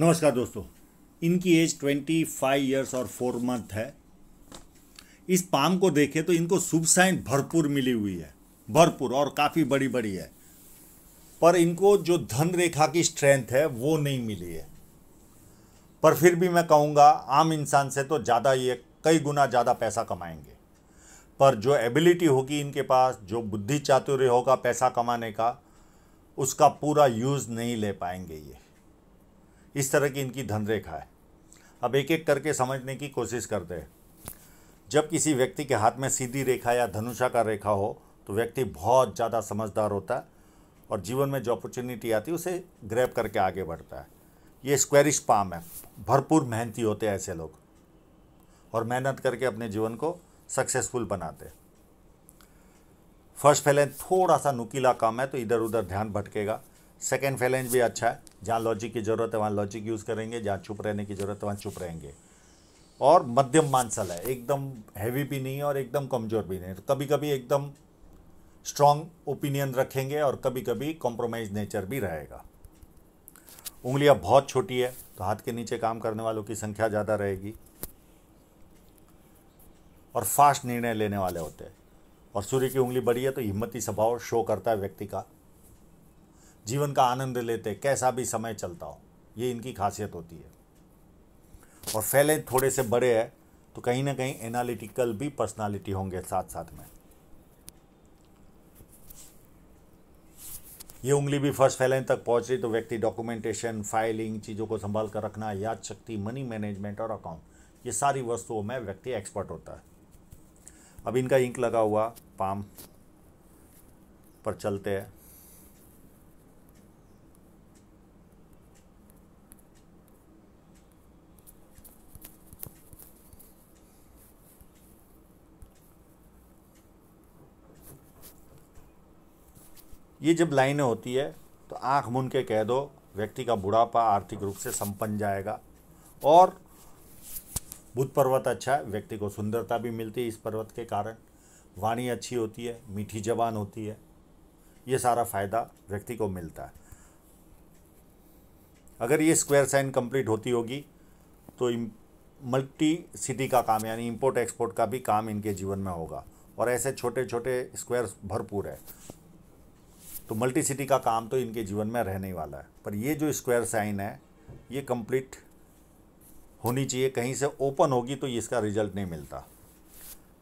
नमस्कार दोस्तों इनकी एज ट्वेंटी फाइव ईयर्स और फोर मंथ है इस पाम को देखें तो इनको शुभ साइन भरपूर मिली हुई है भरपूर और काफ़ी बड़ी बड़ी है पर इनको जो धन रेखा की स्ट्रेंथ है वो नहीं मिली है पर फिर भी मैं कहूँगा आम इंसान से तो ज़्यादा ये कई गुना ज़्यादा पैसा कमाएंगे पर जो एबिलिटी होगी इनके पास जो बुद्धि चातुर्य होगा पैसा कमाने का उसका पूरा यूज़ नहीं ले पाएंगे ये इस तरह की इनकी धन रेखा है अब एक एक करके समझने की कोशिश करते हैं जब किसी व्यक्ति के हाथ में सीधी रेखा या धनुषा का रेखा हो तो व्यक्ति बहुत ज़्यादा समझदार होता है और जीवन में जो अपॉर्चुनिटी आती है उसे ग्रैब करके आगे बढ़ता है ये स्क्वेरिश पाम है भरपूर मेहनती होते हैं ऐसे लोग और मेहनत करके अपने जीवन को सक्सेसफुल बनाते हैं फर्स्ट फैलें थोड़ा सा नुकीला काम है तो इधर उधर ध्यान भटकेगा सेकेंड फैलेंज भी अच्छा है जहाँ लॉजिक की ज़रूरत है वहाँ लॉजिक यूज़ करेंगे जहाँ चुप रहने की ज़रूरत है वहाँ चुप रहेंगे और मध्यम मानसल है एकदम हैवी भी नहीं है और एकदम कमज़ोर भी नहीं तो कभी कभी एकदम स्ट्रॉन्ग ओपिनियन रखेंगे और कभी कभी कॉम्प्रोमाइज़ नेचर भी रहेगा उंगलियां बहुत छोटी है तो हाथ के नीचे काम करने वालों की संख्या ज़्यादा रहेगी और फास्ट निर्णय लेने वाले होते हैं और सूर्य की उंगली बड़ी है तो हिम्मती स्वभाव शो करता है व्यक्ति का जीवन का आनंद लेते कैसा भी समय चलता हो ये इनकी खासियत होती है और फैले थोड़े से बड़े हैं तो कहीं ना कहीं एनालिटिकल भी पर्सनालिटी होंगे साथ साथ में ये उंगली भी फर्स्ट फैलें तक पहुंच रही तो व्यक्ति डॉक्यूमेंटेशन फाइलिंग चीज़ों को संभाल कर रखना याद शक्ति मनी मैनेजमेंट और अकाउंट ये सारी वस्तुओं में व्यक्ति एक्सपर्ट होता है अब इनका इंक लगा हुआ पाम पर चलते हैं ये जब लाइनें होती है तो आँख मुन के कह दो व्यक्ति का बुढ़ापा आर्थिक रूप से संपन्न जाएगा और बुध पर्वत अच्छा है व्यक्ति को सुंदरता भी मिलती है इस पर्वत के कारण वाणी अच्छी होती है मीठी जबान होती है ये सारा फ़ायदा व्यक्ति को मिलता है अगर ये स्क्वायर साइन कंप्लीट होती होगी तो मल्टी सिटी का काम यानी इंपोर्ट एक्सपोर्ट का भी काम इनके जीवन में होगा और ऐसे छोटे छोटे स्क्वायर भरपूर है तो मल्टी सिटी का काम तो इनके जीवन में रहने वाला है पर ये जो स्क्वायर साइन है ये कंप्लीट होनी चाहिए कहीं से ओपन होगी तो इसका रिजल्ट नहीं मिलता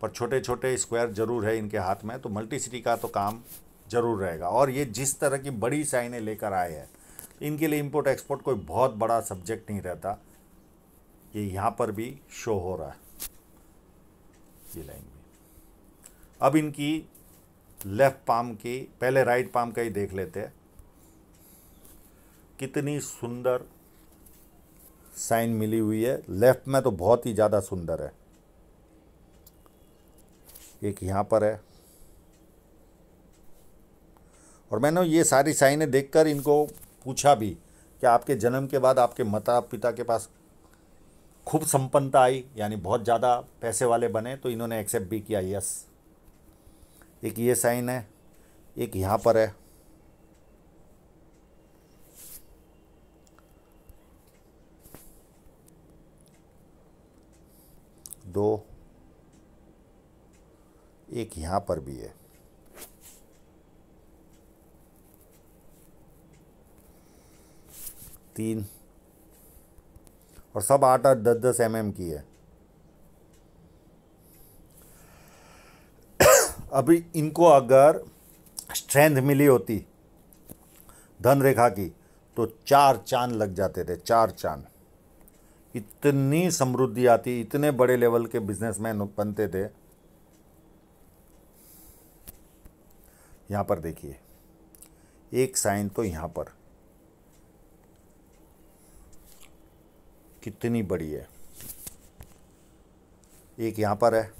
पर छोटे छोटे स्क्वायर जरूर है इनके हाथ में तो मल्टी सिटी का तो काम जरूर रहेगा और ये जिस तरह की बड़ी साइनें लेकर आए हैं इनके लिए इम्पोर्ट एक्सपोर्ट कोई बहुत बड़ा सब्जेक्ट नहीं रहता ये यहाँ पर भी शो हो रहा है ये लाइन में अब इनकी लेफ़्ट पाम की पहले राइट पाम का ही देख लेते हैं कितनी सुंदर साइन मिली हुई है लेफ़्ट में तो बहुत ही ज़्यादा सुंदर है एक यहाँ पर है और मैंने ये सारी साइनें देखकर इनको पूछा भी कि आपके जन्म के बाद आपके माता पिता के पास खूब संपन्नता आई यानी बहुत ज़्यादा पैसे वाले बने तो इन्होंने एक्सेप्ट भी किया यस एक ये साइन है एक यहाँ पर है दो एक यहाँ पर भी है तीन और सब आठ आठ दस दस एम की है अभी इनको अगर स्ट्रेंथ मिली होती धन रेखा की तो चार चांद लग जाते थे चार चांद इतनी समृद्धि आती इतने बड़े लेवल के बिजनेसमैन बनते थे यहां पर देखिए एक साइन तो यहां पर कितनी बड़ी है एक यहाँ पर है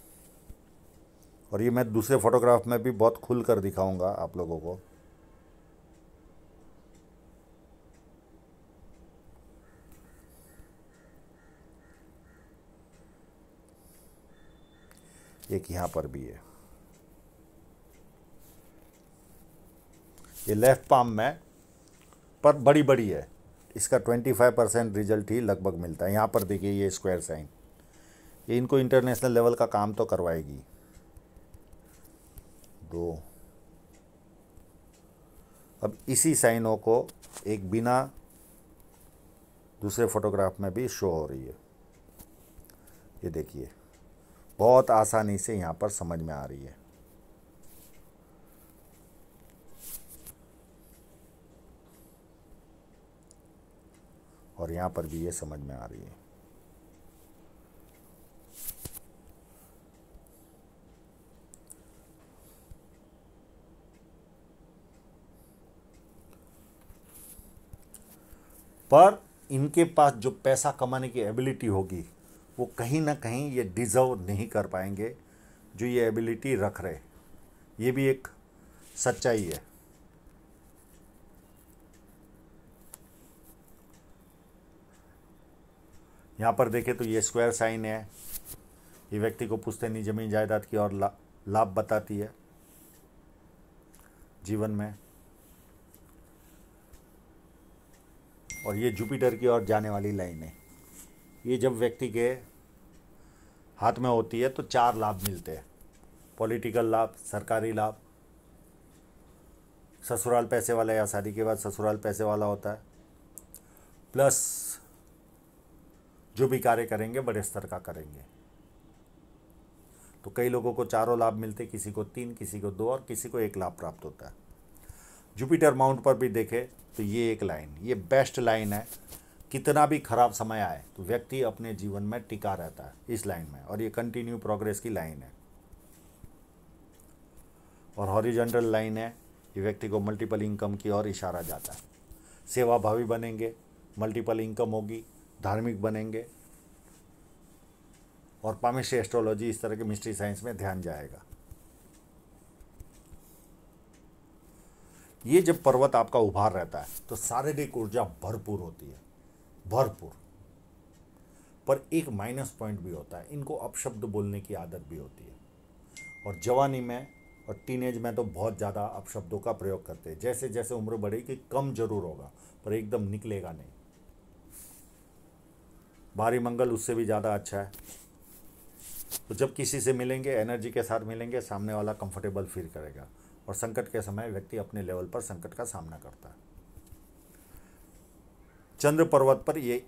और ये मैं दूसरे फोटोग्राफ में भी बहुत खुल कर दिखाऊँगा आप लोगों को एक यहाँ पर भी है ये लेफ़्ट पाम में पर बड़ी बड़ी है इसका 25 परसेंट रिजल्ट ही लगभग मिलता है यहाँ पर देखिए ये स्क्वायर साइन ये इनको इंटरनेशनल लेवल का काम तो करवाएगी दो अब इसी साइनों को एक बिना दूसरे फोटोग्राफ में भी शो हो रही है ये देखिए बहुत आसानी से यहाँ पर समझ में आ रही है और यहाँ पर भी ये समझ में आ रही है पर इनके पास जो पैसा कमाने की एबिलिटी होगी वो कहीं ना कहीं ये डिज़र्व नहीं कर पाएंगे जो ये एबिलिटी रख रहे ये भी एक सच्चाई है यहाँ पर देखें तो ये स्क्वायर साइन है ये व्यक्ति को पूछते नहीं जमीन जायदाद की और ला, लाभ बताती है जीवन में और ये जुपिटर की ओर जाने वाली लाइन है ये जब व्यक्ति के हाथ में होती है तो चार लाभ मिलते हैं पॉलिटिकल लाभ सरकारी लाभ ससुराल पैसे वाला या शादी के बाद ससुराल पैसे वाला होता है प्लस जो भी कार्य करेंगे बड़े स्तर का करेंगे तो कई लोगों को चारों लाभ मिलते किसी को तीन किसी को दो और किसी को एक लाभ प्राप्त होता है जुपिटर माउंट पर भी देखें तो ये एक लाइन ये बेस्ट लाइन है कितना भी खराब समय आए तो व्यक्ति अपने जीवन में टिका रहता है इस लाइन में और ये कंटिन्यू प्रोग्रेस की लाइन है और हॉरिजेंटल लाइन है ये व्यक्ति को मल्टीपल इनकम की ओर इशारा जाता है सेवाभावी बनेंगे मल्टीपल इनकम होगी धार्मिक बनेंगे और पामिश्री एस्ट्रोलॉजी इस तरह के मिस्ट्री साइंस में ध्यान जाएगा ये जब पर्वत आपका उभार रहता है तो शारीरिक ऊर्जा भरपूर होती है भरपूर पर एक माइनस पॉइंट भी होता है इनको अपशब्द बोलने की आदत भी होती है और जवानी में और टीनेज में तो बहुत ज़्यादा अपशब्दों का प्रयोग करते हैं जैसे जैसे उम्र बढ़ेगी कम जरूर होगा पर एकदम निकलेगा नहीं भारी मंगल उससे भी ज़्यादा अच्छा है तो जब किसी से मिलेंगे एनर्जी के साथ मिलेंगे सामने वाला कंफर्टेबल फील करेगा और संकट के समय व्यक्ति अपने लेवल पर संकट का सामना करता है चंद्र पर्वत पर ये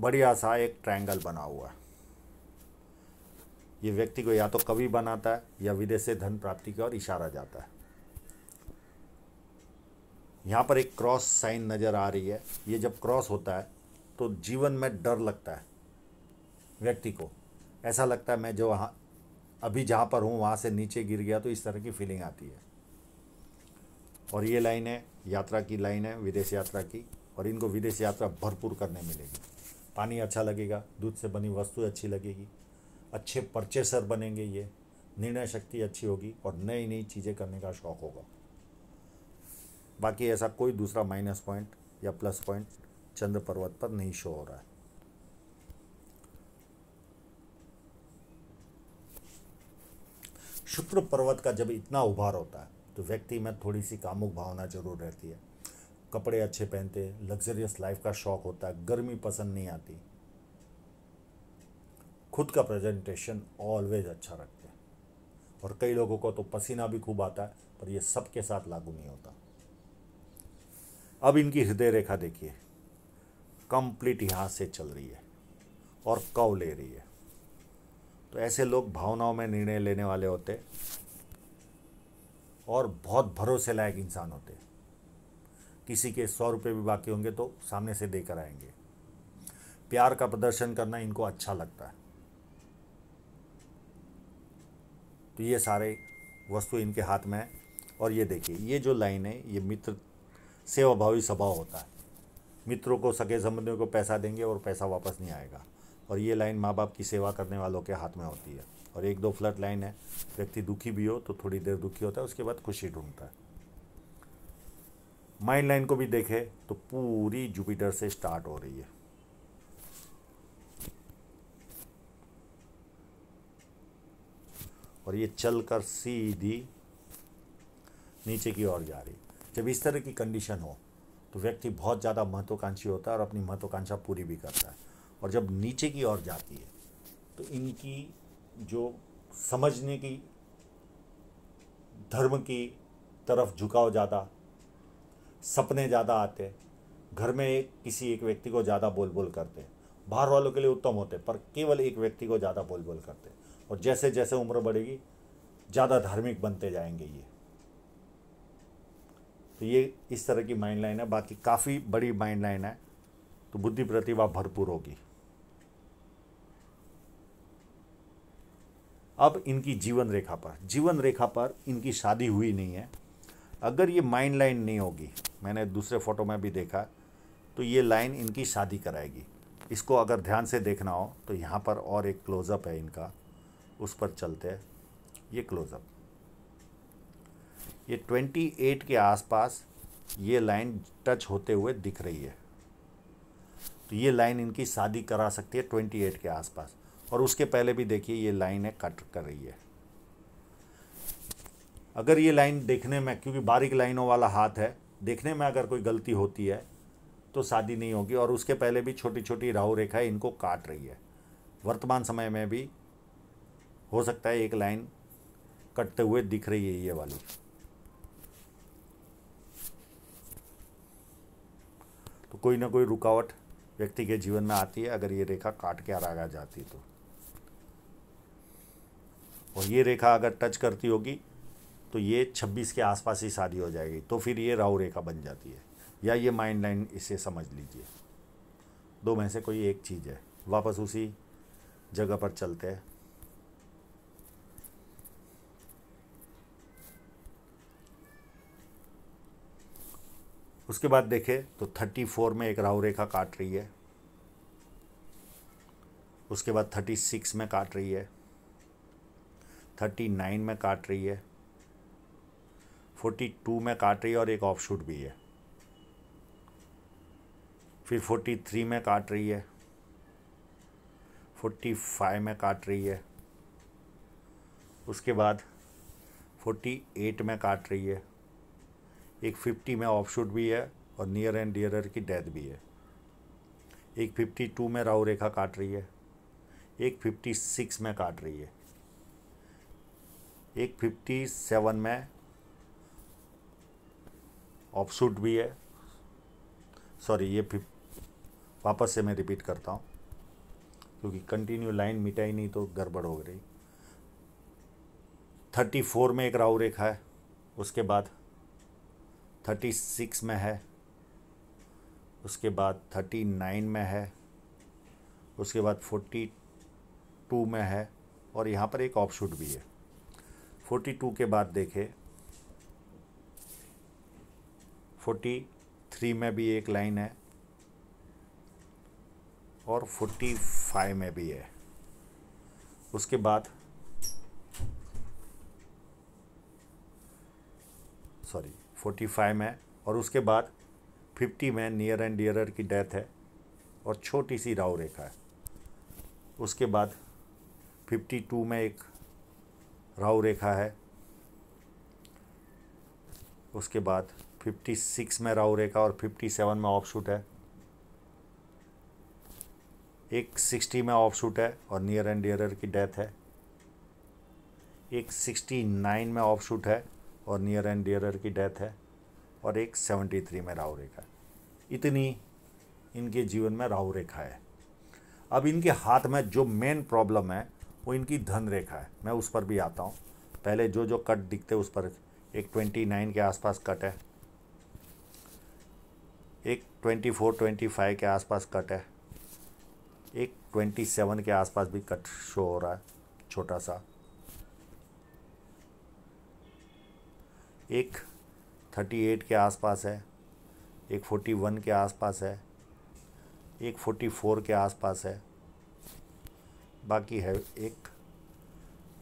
बढ़िया सा एक ट्रायंगल बना हुआ है ये व्यक्ति को या तो कवि बनाता है या विदेश से धन प्राप्ति की ओर इशारा जाता है यहाँ पर एक क्रॉस साइन नज़र आ रही है ये जब क्रॉस होता है तो जीवन में डर लगता है व्यक्ति को ऐसा लगता है मैं जो वहाँ अभी जहाँ पर हूँ वहाँ से नीचे गिर गया तो इस तरह की फीलिंग आती है और ये लाइन है यात्रा की लाइन है विदेश यात्रा की और इनको विदेश यात्रा भरपूर करने मिलेगी पानी अच्छा लगेगा दूध से बनी वस्तु अच्छी लगेगी अच्छे परचेसर बनेंगे ये निर्णय शक्ति अच्छी होगी और नई नई चीज़ें करने का शौक़ होगा बाकी ऐसा कोई दूसरा माइनस पॉइंट या प्लस पॉइंट चंद्र पर्वत पर नहीं शो हो रहा है शुक्र पर्वत का जब इतना उभार होता है तो व्यक्ति में थोड़ी सी कामुक भावना जरूर रहती है कपड़े अच्छे पहनते लग्जरियस लाइफ का शौक होता है गर्मी पसंद नहीं आती खुद का प्रेजेंटेशन ऑलवेज अच्छा रखते हैं और कई लोगों को तो पसीना भी खूब आता है पर यह सबके साथ लागू नहीं होता अब इनकी हृदय रेखा देखिए कंप्लीट यहाँ से चल रही है और कव ले रही है तो ऐसे लोग भावनाओं में निर्णय लेने वाले होते और बहुत भरोसे लायक इंसान होते किसी के सौ रुपये भी बाकी होंगे तो सामने से देकर आएंगे प्यार का प्रदर्शन करना इनको अच्छा लगता है तो ये सारे वस्तु इनके हाथ में है और ये देखिए ये जो लाइन है ये मित्र सेवाभावी स्वभाव होता है मित्रों को सगे संबंधियों को पैसा देंगे और पैसा वापस नहीं आएगा और ये लाइन माँ बाप की सेवा करने वालों के हाथ में होती है और एक दो फ्लड लाइन है व्यक्ति दुखी भी हो तो थोड़ी देर दुखी होता है उसके बाद खुशी ढूंढता है माइंड लाइन को भी देखे तो पूरी जुपिटर से स्टार्ट हो रही है और ये चलकर सीधी नीचे की ओर जा रही जब इस तरह की कंडीशन हो तो व्यक्ति बहुत ज़्यादा महत्वाकांक्षी होता है और अपनी महत्वाकांक्षा पूरी भी करता है और जब नीचे की ओर जाती है तो इनकी जो समझने की धर्म की तरफ झुकाव ज़्यादा सपने ज़्यादा आते घर में एक किसी एक व्यक्ति को ज़्यादा बोल बोल करते बाहर वालों के लिए उत्तम होते पर केवल एक व्यक्ति को ज़्यादा बोल बोल करते और जैसे जैसे उम्र बढ़ेगी ज़्यादा धार्मिक बनते जाएंगे ये तो ये इस तरह की माइंड लाइन है बाकी काफ़ी बड़ी माइंड लाइन है तो बुद्धि प्रतिभा भरपूर होगी अब इनकी जीवन रेखा पर जीवन रेखा पर इनकी शादी हुई नहीं है अगर ये माइंड लाइन नहीं होगी मैंने दूसरे फोटो में भी देखा तो ये लाइन इनकी शादी कराएगी इसको अगर ध्यान से देखना हो तो यहाँ पर और एक क्लोज़अप है इनका उस पर चलते हैं ये क्लोज़अप ये 28 के आसपास ये लाइन टच होते हुए दिख रही है तो ये लाइन इनकी शादी करा सकती है 28 के आसपास और उसके पहले भी देखिए ये लाइन है कट कर रही है अगर ये लाइन देखने में क्योंकि बारीक लाइनों वाला हाथ है देखने में अगर कोई गलती होती है तो शादी नहीं होगी और उसके पहले भी छोटी छोटी राहु रेखा इनको काट रही है वर्तमान समय में भी हो सकता है एक लाइन कटते हुए दिख रही है ये वाली तो कोई ना कोई रुकावट व्यक्ति के जीवन में आती है अगर ये रेखा काट के आ जाती तो और ये रेखा अगर टच करती होगी तो ये 26 के आसपास ही शादी हो जाएगी तो फिर ये राहु रेखा बन जाती है या ये माइंड लाइन इसे समझ लीजिए दो में से कोई एक चीज़ है वापस उसी जगह पर चलते हैं उसके बाद देखें तो थर्टी फोर में एक राहु रेखा काट रही है उसके बाद थर्टी सिक्स में काट रही है थर्टी नाइन में काट रही है फोर्टी टू में काट रही है और एक ऑफ शूट भी है फिर फोर्टी थ्री में काट रही है फोर्टी फाइव में काट रही है उसके बाद फोर्टी एट में काट रही है एक फिफ्टी में ऑफ शूट भी है और नियर एंड डियरर की डेथ भी है एक फिफ्टी टू में राहु रेखा काट रही है एक फिफ्टी सिक्स में काट रही है एक फिफ्टी सेवन में ऑफ शूट भी है सॉरी ये फिफ वापस से मैं रिपीट करता हूँ क्योंकि कंटिन्यू लाइन मिटाई नहीं तो गड़बड़ हो गई थर्टी फोर में एक राहु रेखा है उसके बाद थर्टी सिक्स में है उसके बाद थर्टी नाइन में है उसके बाद फोर्टी टू में है और यहाँ पर एक ऑफ शूट भी है फोर्टी टू के बाद देखें फोर्टी थ्री में भी एक लाइन है और फोर्टी फाइव में भी है उसके बाद सॉरी फोर्टी फाइव में और उसके बाद फिफ्टी में नियर एंड डियरर की डेथ है और छोटी सी राव रेखा है उसके बाद फिफ्टी टू में एक राहु रेखा है उसके बाद 56 में राहु रेखा और 57 में ऑफ शूट है एक 60 में ऑफ शूट है और नियर एंड डियरर की डेथ है एक 69 में ऑफ शूट है और नियर एंड डियरर की डेथ है और एक 73 में राहु रेखा इतनी इनके जीवन में राहु रेखा है अब इनके हाथ में जो मेन प्रॉब्लम है वो इनकी धन रेखा है मैं उस पर भी आता हूँ पहले जो जो कट दिखते उस पर एक ट्वेंटी नाइन के आसपास कट है एक ट्वेंटी फोर ट्वेंटी फाइव के आसपास कट है एक ट्वेंटी सेवन के आसपास भी कट शो हो रहा है छोटा सा एक थर्टी एट के आसपास है एक फोर्टी वन के आसपास है एक फोर्टी फोर के आसपास है बाकी है एक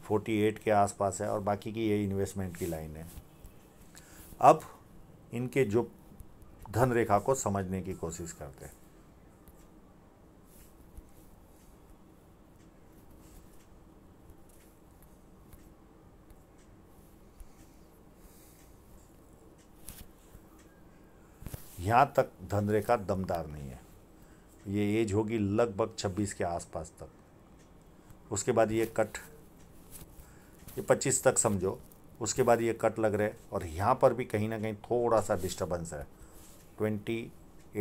फोर्टी एट के आसपास है और बाकी की ये इन्वेस्टमेंट की लाइन है अब इनके जो धन रेखा को समझने की कोशिश करते हैं यहाँ तक धनरेखा दमदार नहीं है ये एज होगी लगभग 26 के आसपास तक उसके बाद ये कट ये पच्चीस तक समझो उसके बाद ये कट लग रहे हैं और यहाँ पर भी कहीं ना कहीं थोड़ा सा डिस्टर्बेंस है ट्वेंटी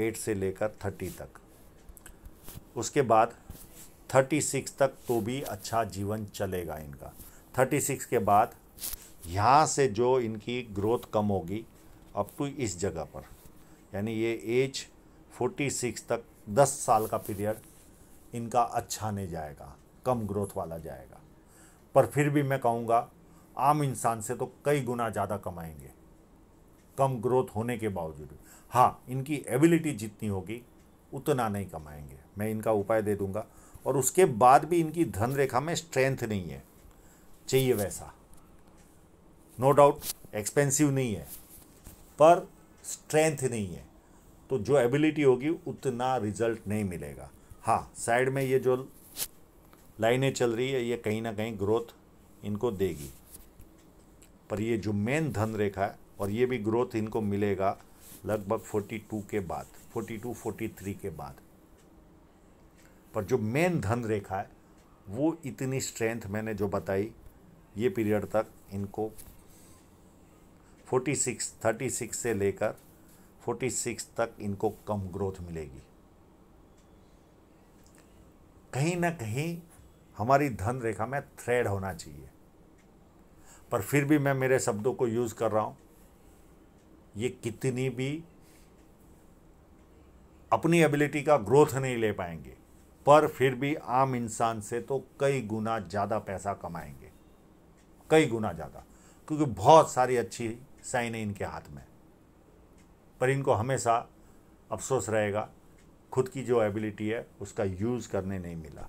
एट से लेकर थर्टी तक उसके बाद थर्टी सिक्स तक तो भी अच्छा जीवन चलेगा इनका थर्टी सिक्स के बाद यहाँ से जो इनकी ग्रोथ कम होगी अप टू इस जगह पर यानी ये एज फोर्टी सिक्स तक दस साल का पीरियड इनका अच्छा नहीं जाएगा कम ग्रोथ वाला जाएगा पर फिर भी मैं कहूँगा आम इंसान से तो कई गुना ज़्यादा कमाएंगे कम ग्रोथ होने के बावजूद भी हाँ इनकी एबिलिटी जितनी होगी उतना नहीं कमाएंगे मैं इनका उपाय दे दूंगा और उसके बाद भी इनकी धन रेखा में स्ट्रेंथ नहीं है चाहिए वैसा नो डाउट एक्सपेंसिव नहीं है पर स्ट्रेंथ नहीं है तो जो एबिलिटी होगी उतना रिजल्ट नहीं मिलेगा हाँ साइड में ये जो लाइनें चल रही है ये कहीं ना कहीं ग्रोथ इनको देगी पर ये जो मेन धन रेखा है और ये भी ग्रोथ इनको मिलेगा लगभग 42 के बाद 42 43 के बाद पर जो मेन धन रेखा है वो इतनी स्ट्रेंथ मैंने जो बताई ये पीरियड तक इनको 46 36 से लेकर 46 तक इनको कम ग्रोथ मिलेगी कहीं ना कहीं हमारी धन रेखा में थ्रेड होना चाहिए पर फिर भी मैं मेरे शब्दों को यूज़ कर रहा हूँ ये कितनी भी अपनी एबिलिटी का ग्रोथ नहीं ले पाएंगे पर फिर भी आम इंसान से तो कई गुना ज़्यादा पैसा कमाएंगे कई गुना ज़्यादा क्योंकि बहुत सारी अच्छी साइन है इनके हाथ में पर इनको हमेशा अफसोस रहेगा खुद की जो एबिलिटी है उसका यूज़ करने नहीं मिला